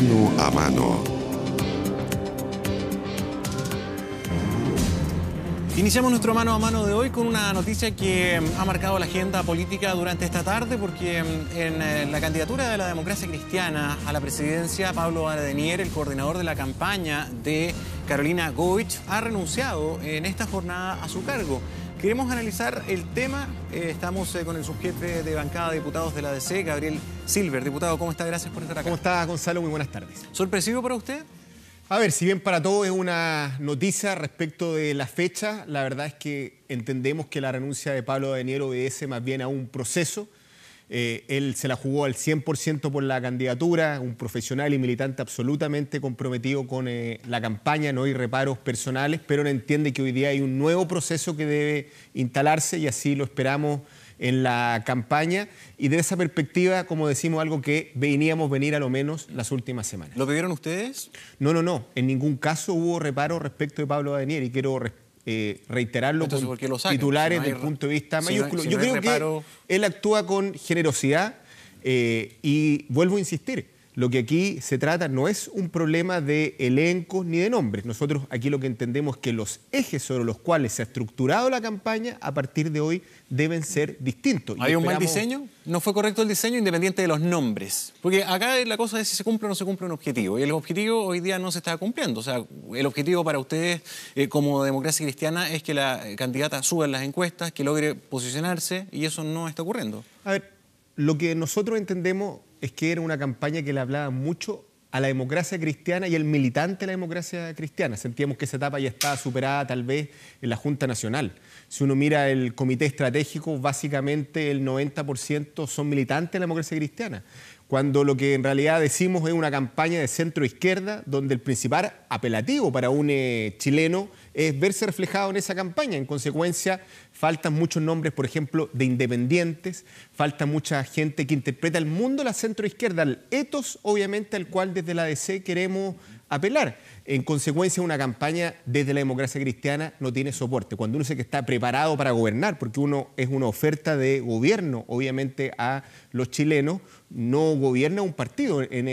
mano a mano. Iniciamos nuestro mano a mano de hoy con una noticia que em, ha marcado la agenda política durante esta tarde porque em, en eh, la candidatura de la democracia cristiana a la presidencia, Pablo Aradenier, el coordinador de la campaña de Carolina Goich, ha renunciado en esta jornada a su cargo. Queremos analizar el tema. Eh, estamos eh, con el subjefe de bancada de diputados de la DC, Gabriel Silver. Diputado, ¿cómo está? Gracias por estar acá. ¿Cómo está, Gonzalo? Muy buenas tardes. ¿Sorpresivo para usted? A ver, si bien para todos es una noticia respecto de la fecha, la verdad es que entendemos que la renuncia de Pablo Daniel obedece más bien a un proceso eh, él se la jugó al 100% por la candidatura, un profesional y militante absolutamente comprometido con eh, la campaña, no hay reparos personales, pero él entiende que hoy día hay un nuevo proceso que debe instalarse y así lo esperamos en la campaña y de esa perspectiva, como decimos, algo que veníamos venir a lo menos las últimas semanas. ¿Lo pidieron ustedes? No, no, no. En ningún caso hubo reparo respecto de Pablo Adenier y quiero eh, reiterarlo con los titulares del punto de vista mayúsculo. Yo creo que él actúa con generosidad eh, y vuelvo a insistir, lo que aquí se trata no es un problema de elencos ni de nombres. Nosotros aquí lo que entendemos es que los ejes sobre los cuales se ha estructurado la campaña a partir de hoy deben ser distintos. ¿Hay un mal diseño? No fue correcto el diseño independiente de los nombres. Porque acá la cosa es si se cumple o no se cumple un objetivo. Y el objetivo hoy día no se está cumpliendo. O sea, el objetivo para ustedes eh, como democracia cristiana es que la candidata suba en las encuestas, que logre posicionarse y eso no está ocurriendo. A ver, lo que nosotros entendemos es que era una campaña que le hablaba mucho a la democracia cristiana y el militante de la democracia cristiana. Sentíamos que esa etapa ya estaba superada tal vez en la Junta Nacional. Si uno mira el comité estratégico, básicamente el 90% son militantes de la democracia cristiana cuando lo que en realidad decimos es una campaña de centro izquierda donde el principal apelativo para un eh, chileno es verse reflejado en esa campaña. En consecuencia, faltan muchos nombres, por ejemplo, de independientes, falta mucha gente que interpreta el mundo la centro izquierda, el etos obviamente al cual desde la DC queremos apelar en consecuencia una campaña desde la democracia cristiana no tiene soporte. Cuando uno dice que está preparado para gobernar, porque uno es una oferta de gobierno, obviamente, a los chilenos, no gobierna un partido. En,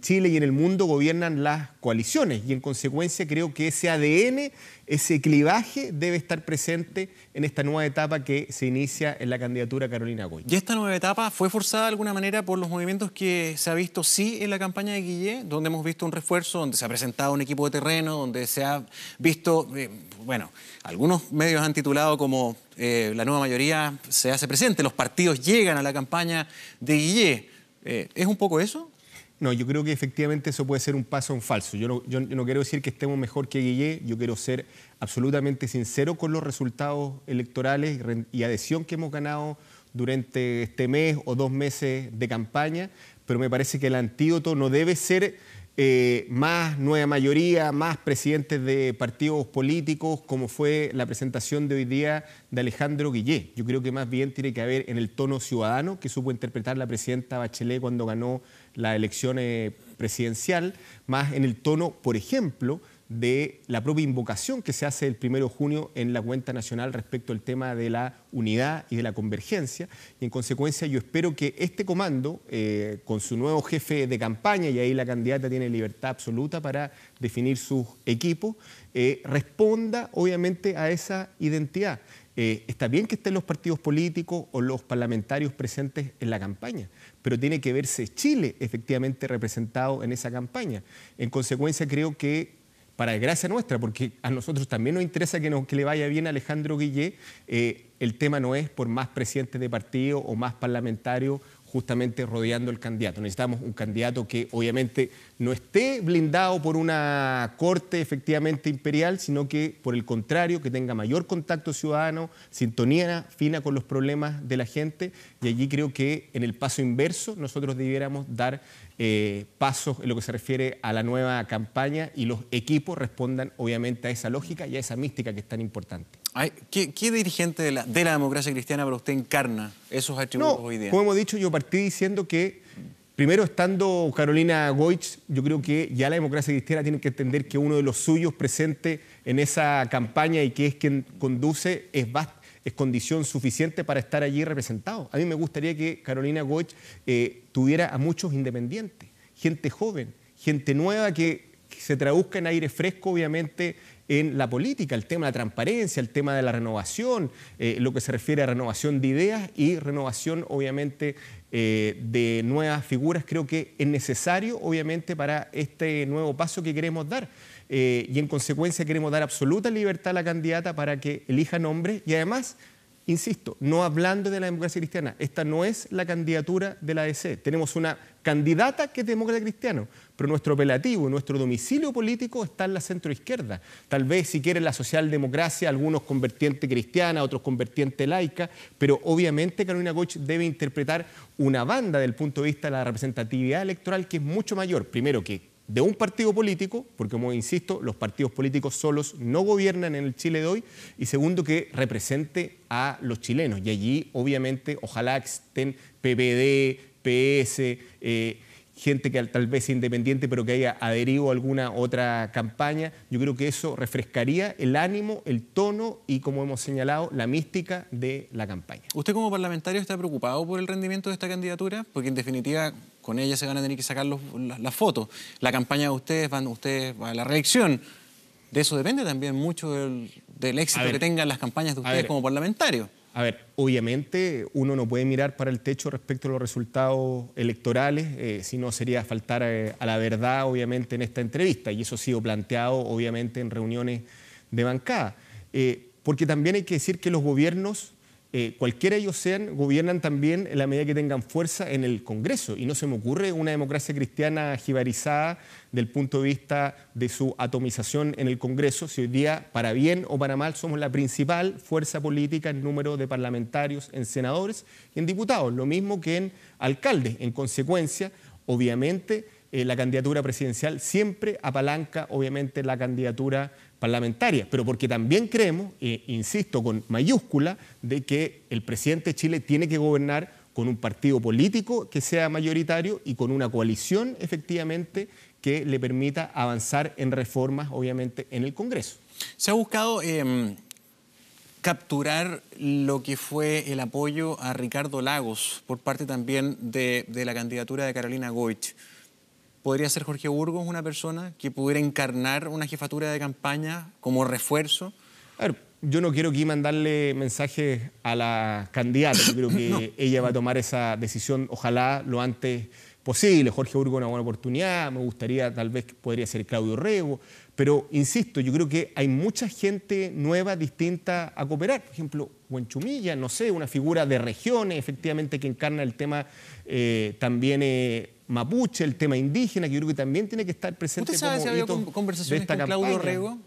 Chile y en el mundo gobiernan las coaliciones y en consecuencia creo que ese ADN, ese clivaje debe estar presente en esta nueva etapa que se inicia en la candidatura Carolina Goy. ¿Y esta nueva etapa fue forzada de alguna manera por los movimientos que se ha visto sí en la campaña de Guillé, donde hemos visto un refuerzo, donde se ha presentado un equipo de terreno, donde se ha visto, eh, bueno, algunos medios han titulado como eh, la nueva mayoría se hace presente, los partidos llegan a la campaña de Guillé. Eh, ¿Es un poco eso? No, yo creo que efectivamente eso puede ser un paso en falso. Yo no, no quiero decir que estemos mejor que Guillé, yo quiero ser absolutamente sincero con los resultados electorales y adhesión que hemos ganado durante este mes o dos meses de campaña, pero me parece que el antídoto no debe ser eh, más nueva mayoría, más presidentes de partidos políticos, como fue la presentación de hoy día de Alejandro Guillé. Yo creo que más bien tiene que haber en el tono ciudadano que supo interpretar la presidenta Bachelet cuando ganó la elección presidencial, más en el tono, por ejemplo, de la propia invocación que se hace el 1 de junio en la cuenta nacional respecto al tema de la unidad y de la convergencia. Y en consecuencia yo espero que este comando, eh, con su nuevo jefe de campaña, y ahí la candidata tiene libertad absoluta para definir su equipo eh, responda obviamente a esa identidad. Eh, está bien que estén los partidos políticos o los parlamentarios presentes en la campaña, pero tiene que verse Chile efectivamente representado en esa campaña. En consecuencia, creo que para desgracia nuestra, porque a nosotros también nos interesa que, le vaya bien a Alejandro Guillé, eh, el tema no es por más presidente de partido o más parlamentario justamente rodeando el candidato. Necesitamos un candidato que obviamente no esté blindado por una corte efectivamente imperial, sino que por el contrario, que tenga mayor contacto ciudadano, sintonía fina con los problemas de la gente. Y allí creo que en el paso inverso nosotros debiéramos dar eh, pasos en lo que se refiere a la nueva campaña y los equipos respondan obviamente a esa lógica y a esa mística que es tan importante. ¿qué, dirigente de la, de la, democracia cristiana para usted encarna esos atributos no, hoy día? Como hemos dicho, yo partí diciendo que, primero estando Carolina Goich, yo creo que ya la democracia cristiana tiene que entender que uno de los suyos presente en esa campaña y que es quien conduce es es condición suficiente para estar allí representado. A mí me gustaría que Carolina Goich eh, tuviera a muchos independientes, gente joven, gente nueva que, que se traduzca en aire fresco, obviamente, en la política, el tema de la transparencia, el tema de la renovación, eh, lo que se refiere a renovación de ideas y renovación, obviamente, eh, de nuevas figuras, creo que es necesario, obviamente, para este nuevo paso que queremos dar. Eh, y en consecuencia queremos dar absoluta libertad a la candidata para que elija nombre y además Insisto, no hablando de la democracia cristiana, esta no es la candidatura de la ADC. Tenemos una candidata que es demócrata cristiana, pero nuestro apelativo, nuestro domicilio político está en la centroizquierda. Tal vez si quieren la socialdemocracia, algunos convertientes cristiana, otros convertiente laica, pero obviamente Carolina Goch debe interpretar una banda del punto de vista de la representatividad electoral que es mucho mayor, primero que de un partido político, porque como insisto, los partidos políticos solos no gobiernan en el Chile de hoy, y segundo, que represente a los chilenos. Y allí, obviamente, ojalá estén PPD, PS, eh, gente que tal vez es independiente pero que haya adherido a alguna otra campaña. Yo creo que eso refrescaría el ánimo, el tono y, como hemos señalado, la mística de la campaña. ¿Usted como parlamentario está preocupado por el rendimiento de esta candidatura? Porque en definitiva con ella se van a tener que sacar las, fotos. La campaña de ustedes, van ustedes a la reelección. De eso depende también mucho del, éxito que tengan las campañas de ustedes como parlamentarios. A ver, obviamente uno no puede mirar para el techo respecto a los resultados electorales, eh, si no sería faltar eh, a, la verdad, obviamente, en esta entrevista, y eso ha sido planteado, obviamente, en reuniones de bancada. Eh, porque también hay que decir que los gobiernos eh, cualquiera ellos sean, gobiernan también en la medida que tengan fuerza en el Congreso. Y no se me ocurre una democracia cristiana jibarizada del punto de vista de su atomización en el Congreso, si hoy día, para bien o para mal, somos la principal fuerza política en número de parlamentarios, en senadores y en diputados, lo mismo que en alcaldes. En consecuencia, obviamente, eh, la candidatura presidencial siempre apalanca, obviamente, la candidatura pero porque también creemos, eh, insisto, con mayúscula, de que el presidente de Chile tiene que gobernar con un partido político que sea mayoritario y con una coalición efectivamente que le permita avanzar en reformas, obviamente, en el Congreso. Se ha buscado em, capturar lo que fue el apoyo a Ricardo Lagos por parte también de, la candidatura de Carolina Goich. ¿Podría ser Jorge Burgos una persona que pudiera encarnar una jefatura de campaña como refuerzo? A ver, yo no quiero aquí mandarle mensajes a la candidata. Yo creo que ella va a tomar esa decisión, ojalá lo antes posible. Jorge Urgo una buena oportunidad, me gustaría, tal vez podría ser Claudio Rego, pero insisto, yo creo que hay mucha gente nueva, distinta a cooperar. Por ejemplo, Huenchumilla, no sé, una figura de regiones, efectivamente, que encarna el tema eh, también eh, mapuche, el tema indígena, que yo creo que también tiene que estar presente. ¿Usted sabe si había conversaciones con Claudio Rego?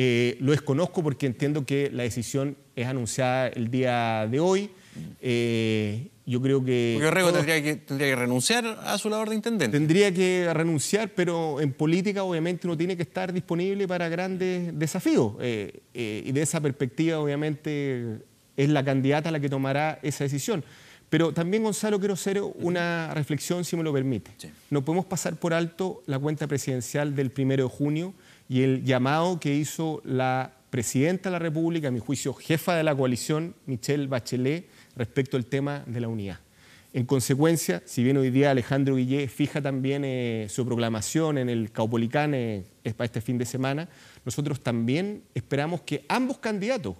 Eh, lo desconozco porque entiendo que la decisión es anunciada el día de hoy. Yo creo que... Porque tendría, que, renunciar a su labor de intendente. Tendría que renunciar, pero en política obviamente uno tiene que estar disponible para grandes desafíos. Eh, eh, y de esa perspectiva obviamente es la candidata la que tomará esa decisión. Pero también, Gonzalo, quiero hacer una reflexión, si me lo permite. No podemos pasar por alto la cuenta presidencial del primero de junio y el llamado que hizo la presidenta de la República, a mi juicio jefa de la coalición, Michelle Bachelet, respecto al tema de la unidad. En consecuencia, si bien hoy día Alejandro Guillé fija también eh, su proclamación en el Caupolicán eh, para este fin de semana, nosotros también esperamos que ambos candidatos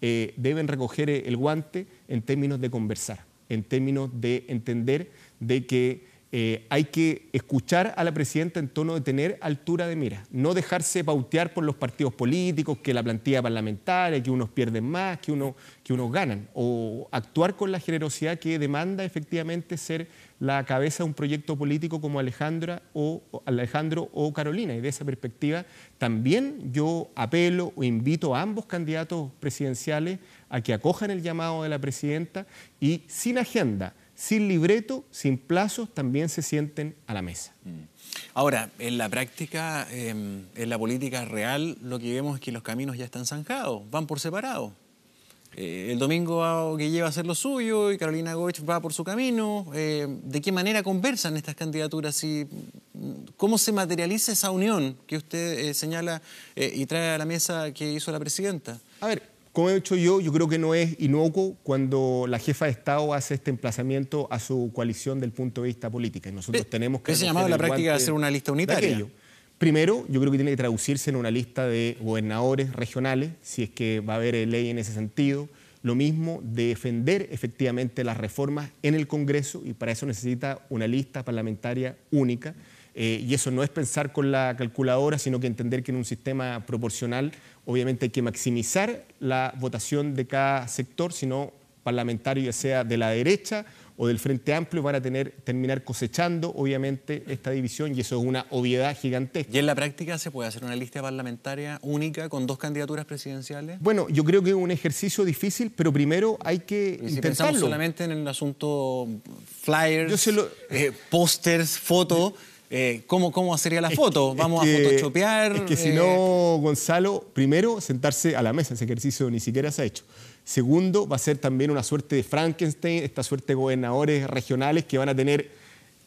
eh, deben recoger el guante en términos de conversar, en términos de entender de que eh, hay que escuchar a la presidenta en tono de tener altura de mira, no dejarse pautear por los partidos políticos, que la plantilla parlamentaria, que unos pierden más, que, uno, que unos ganan, o actuar con la generosidad que demanda efectivamente ser la cabeza de un proyecto político como Alejandra o, Alejandro o Carolina. Y de esa perspectiva también yo apelo o invito a ambos candidatos presidenciales a que acojan el llamado de la presidenta y sin agenda sin libreto, sin plazos, también se sienten a la mesa. Mm. Ahora, en la práctica, em, en la política real, lo que vemos es que los caminos ya están zanjados, van por separado. Eh, el domingo que lleva a hacer lo suyo y Carolina Goich va por su camino. Eh, ¿De qué manera conversan estas candidaturas? y ¿Cómo se materializa esa unión que usted eh, señala y trae a la mesa que hizo la presidenta? A ver, como he dicho yo, yo creo que no es inocuo cuando la jefa de Estado hace este emplazamiento a su coalición del punto de vista político. Y nosotros eh, tenemos que... se la práctica de hacer una lista unitaria? Primero, yo creo que tiene que traducirse en una lista de gobernadores regionales, si es que va a haber ley en ese sentido. Lo mismo, defender efectivamente las reformas en el Congreso y para eso necesita una lista parlamentaria única. Eh, y eso no es pensar con la calculadora, sino que entender que en un sistema proporcional obviamente hay que maximizar la votación de cada sector, sino parlamentario ya sea de la derecha o del Frente Amplio van a tener, terminar cosechando obviamente esta división y eso es una obviedad gigantesca. ¿Y en la práctica se puede hacer una lista parlamentaria única con dos candidaturas presidenciales? Bueno, yo creo que es un ejercicio difícil, pero primero hay que intentarlo. solamente en el asunto flyers, eh, pósters, fotos... Eh, ¿cómo, ¿cómo sería la foto? ¿Vamos a photoshopear? Es que si eh, no, Gonzalo, primero, sentarse a la mesa, ese ejercicio ni siquiera se ha hecho. Segundo, va a ser también una suerte de Frankenstein, esta suerte de gobernadores regionales que van a tener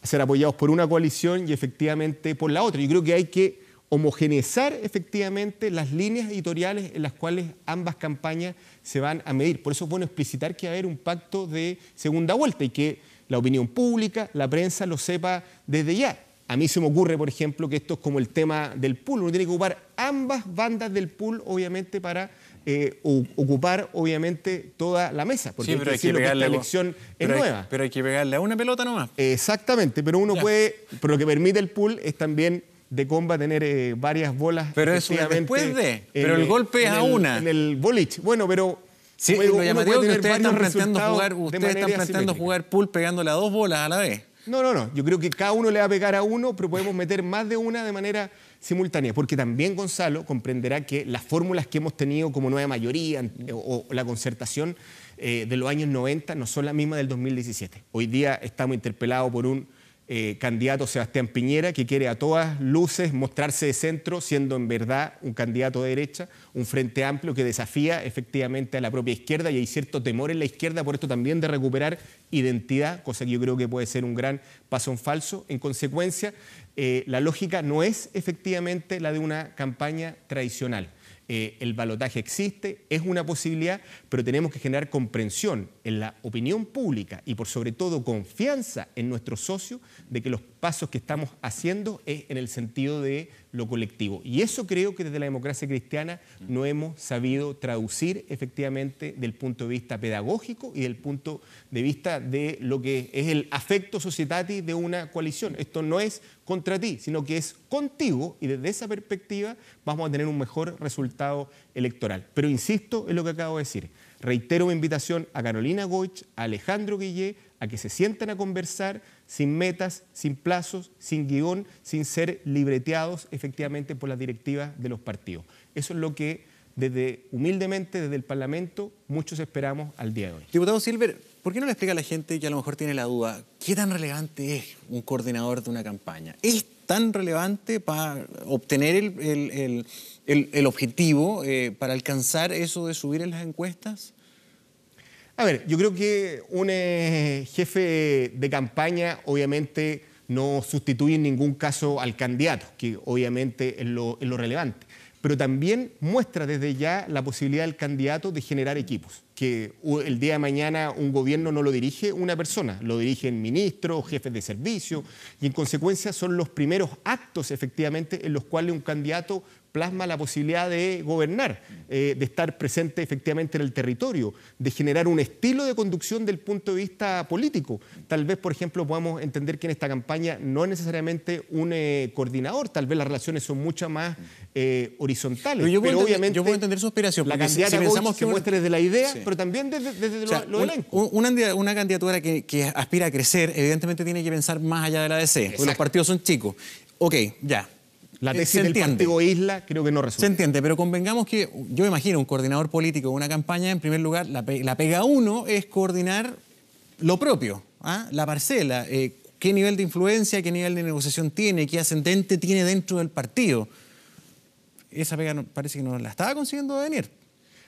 ser apoyados por una coalición y efectivamente por la otra. Yo creo que hay que homogeneizar efectivamente las líneas editoriales en las cuales ambas campañas se van a medir. Por eso es bueno explicitar que va a haber un pacto de segunda vuelta y que la opinión pública, la prensa lo sepa desde ya. A mí se me ocurre, por ejemplo, que esto es como el tema del pool. Uno tiene que ocupar ambas bandas del pool, obviamente, para eh, ocupar, obviamente, toda la mesa. Porque sí, pero hay que, pegarle, elección es nueva. Pero hay que pegarle a una pelota nomás. Exactamente, pero uno puede... Pero lo que permite el pool es también de comba tener eh, varias bolas. Pero es después de... Pero el, golpe es a una. En el bolich. Bueno, pero Sí, lo que están jugar, ustedes están planteando jugar pool pegándole a dos bolas a la vez. No, no, no. Yo creo que cada uno le va a pegar a uno, pero podemos meter más de una de manera simultánea. Porque también Gonzalo comprenderá que las fórmulas que hemos tenido como nueva mayoría o, la concertación eh, de los años 90 no son las mismas del 2017. Hoy día estamos interpelados por un eh, candidato Sebastián Piñera, que quiere a todas luces mostrarse de centro, siendo en verdad un candidato de derecha, un frente amplio que desafía efectivamente a la propia izquierda y hay cierto temor en la izquierda por esto también de recuperar identidad, cosa que yo creo que puede ser un gran paso en falso. En consecuencia, eh, la lógica no es efectivamente la de una campaña tradicional. Eh, el balotaje existe, es una posibilidad, pero tenemos que generar comprensión en la opinión pública y por sobre todo confianza en nuestros socios de que los pasos que estamos haciendo es en el sentido de lo colectivo. Y eso creo que desde la democracia cristiana no hemos sabido traducir efectivamente del punto de vista pedagógico y del punto de vista de lo que es el afecto societatis de una coalición. Esto no es contra ti, sino que es contigo y desde esa perspectiva vamos a tener un mejor resultado electoral. Pero insisto en lo que acabo de decir. Reitero mi invitación a Carolina Goich, a Alejandro Guillé, a que se sientan a conversar sin metas, sin plazos, sin guión, sin ser libreteados efectivamente por las directivas de los partidos. Eso es lo que desde humildemente desde el Parlamento muchos esperamos al día de hoy. Diputado Silver, ¿Por qué no le explica a la gente que a lo mejor tiene la duda qué tan relevante es un coordinador de una campaña? ¿Es tan relevante para obtener el, objetivo, eh, para alcanzar eso de subir en las encuestas? A ver, yo creo que un eh, jefe de campaña obviamente no sustituye en ningún caso al candidato, que obviamente es lo relevante pero también muestra desde ya la posibilidad del candidato de generar equipos, que el día de mañana un gobierno no lo dirige una persona, lo dirigen ministros, jefes de servicio, y en consecuencia son los primeros actos efectivamente en los cuales un candidato plasma la posibilidad de gobernar, eh, de estar presente efectivamente en el territorio, de generar un estilo de conducción del punto de vista político. Tal vez, por ejemplo, podamos entender que en esta campaña no es necesariamente un eh, coordinador, tal vez las relaciones son mucho más eh, horizontales. Pero, yo obviamente puedo entender su aspiración. La candidatura pensamos que desde la idea, pero también desde, lo, lo Una, candidatura que, aspira a crecer, evidentemente tiene que pensar más allá de la DC, los partidos son chicos. Ok, ya, la eh, tesis del partido Isla creo que no resulta. Se entiende, pero convengamos que yo me imagino un coordinador político de una campaña, en primer lugar, la, pega uno es coordinar lo propio, ¿ah? la parcela, eh, qué nivel de influencia, qué nivel de negociación tiene, qué ascendente tiene dentro del partido. Esa pega parece que no la estaba consiguiendo venir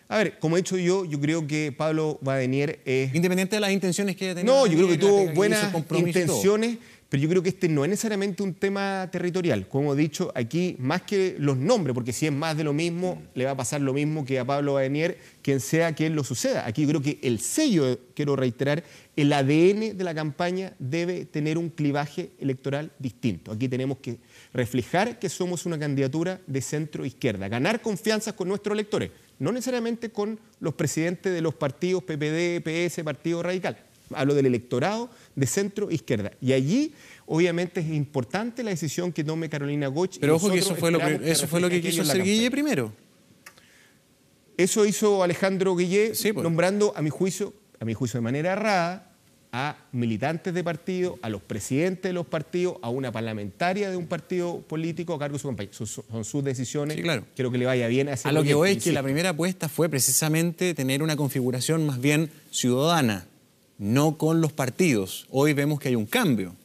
A ver, como he dicho yo, yo creo que Pablo Badenier es... Independiente de las intenciones que haya tenido. No, yo creo que tuvo buenas intenciones, pero yo creo que este no es necesariamente un tema territorial. Como he dicho, aquí más que los nombres, porque si es más de lo mismo, mm. le va a pasar lo mismo que a Pablo Badenier, quien sea quien lo suceda. Aquí yo creo que el sello, quiero reiterar, el ADN de la campaña debe tener un clivaje electoral distinto. Aquí tenemos que reflejar que somos una candidatura de centro izquierda, ganar confianza con nuestros electores, no necesariamente con los presidentes de los partidos PPD, PS, Partido Radical hablo del electorado de centro izquierda. Y allí, obviamente, es importante la decisión que tome Carolina Goch. Pero ojo que eso fue lo que, eso fue lo que quiso hacer Guille primero. Eso hizo Alejandro Guillé, pues. nombrando, a mi juicio, a mi juicio de manera errada, a militantes de partido, a los presidentes de los partidos, a una parlamentaria de un partido político a cargo de su campaña. Son, sus decisiones. Sí, claro. Quiero que le vaya bien a ese A lo que voy es que la primera apuesta fue precisamente tener una configuración más bien ciudadana no con los partidos. Hoy vemos que hay un cambio.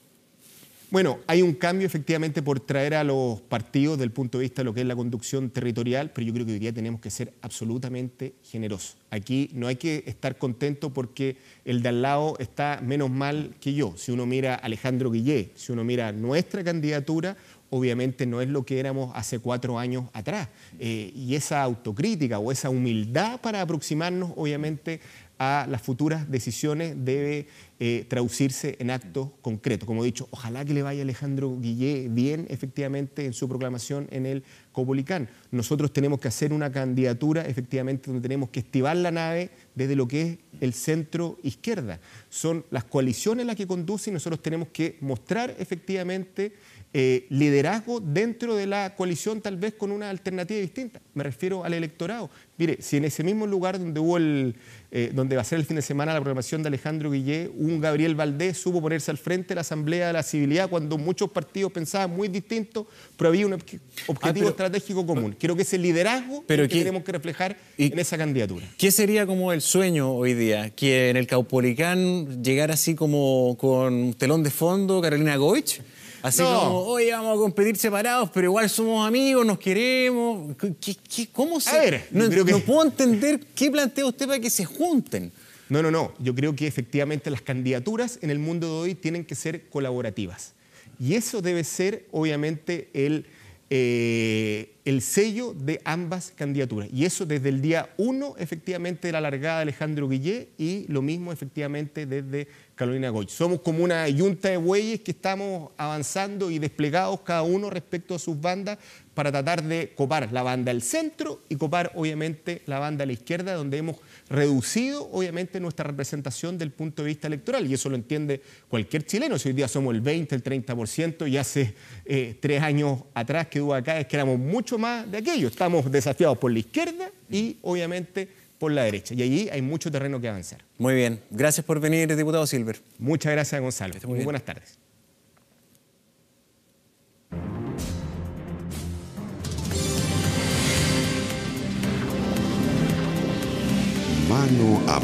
Bueno, hay un cambio efectivamente por traer a los partidos del punto de vista de lo que es la conducción territorial, pero yo creo que hoy día tenemos que ser absolutamente generosos. Aquí no hay que estar contento porque el de al lado está menos mal que yo. Si uno mira a Alejandro Guillé, si uno mira nuestra candidatura, obviamente no es lo que éramos hace cuatro años atrás. Eh, y esa autocrítica o esa humildad para aproximarnos, obviamente, a las futuras decisiones debe eh, traducirse en actos concretos. Como he dicho, ojalá que le vaya Alejandro Guillé bien efectivamente en su proclamación en el Copolicán. Nosotros tenemos que hacer una candidatura, efectivamente, donde tenemos que estivar la nave desde lo que es el centro izquierda. Son las coaliciones las que conducen y nosotros tenemos que mostrar efectivamente eh, liderazgo dentro de la coalición, tal vez con una alternativa distinta. Me refiero al electorado. Mire, si en ese mismo lugar donde hubo el, eh, donde va a ser el fin de semana la programación de Alejandro Guillé, un Gabriel Valdés supo ponerse al frente de la Asamblea de la Civilidad cuando muchos partidos pensaban muy distintos pero había un objetivo ah, estratégico común. Creo que ese liderazgo que tenemos que reflejar en esa candidatura. ¿Qué sería como el sueño hoy día? ¿Que en el Caupolicán llegara así como con telón de fondo Carolina Goich? Así como, hoy vamos a competir separados, pero igual somos amigos, nos queremos. cómo se.? A ver, que... no, puedo entender qué plantea usted para que se junten. No, no, no. Yo creo que efectivamente las candidaturas en el mundo de hoy tienen que ser colaborativas. Y eso debe ser, obviamente, el eh, el sello de ambas candidaturas. Y eso desde el día 1, efectivamente, de la largada de Alejandro Guillé, y lo mismo, efectivamente, desde Carolina Somos como una yunta de bueyes que estamos avanzando y desplegados cada uno respecto a sus bandas para tratar de copar la banda del centro y copar obviamente la banda de la izquierda, donde hemos reducido obviamente nuestra representación del punto de vista electoral. Y eso lo entiende cualquier chileno. Si hoy día somos el 20, el 30% y hace eh, tres años atrás que hubo acá es que éramos mucho más de aquello. Estamos desafiados por la izquierda y obviamente por la derecha. Y allí hay mucho terreno que avanzar. Muy bien. Gracias por venir, diputado Silver. Muchas gracias, Gonzalo. Muy, buenas tardes. Mano a